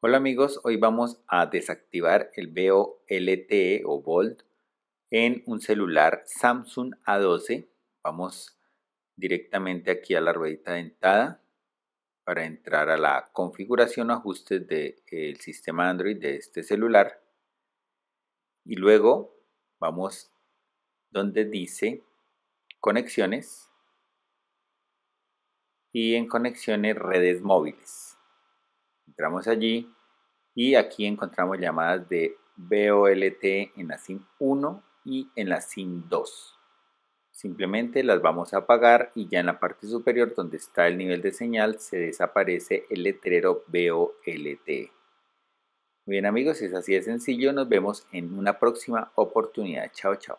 Hola amigos, hoy vamos a desactivar el VOLTE o Volt en un celular Samsung A12. Vamos directamente aquí a la ruedita dentada para entrar a la configuración o ajustes del sistema Android de este celular. Y luego vamos donde dice conexiones y en conexiones redes móviles entramos allí y aquí encontramos llamadas de BOLT en la SIM 1 y en la SIM 2. Simplemente las vamos a apagar y ya en la parte superior donde está el nivel de señal se desaparece el letrero BOLT. Muy bien amigos, es así de sencillo. Nos vemos en una próxima oportunidad. Chao, chao.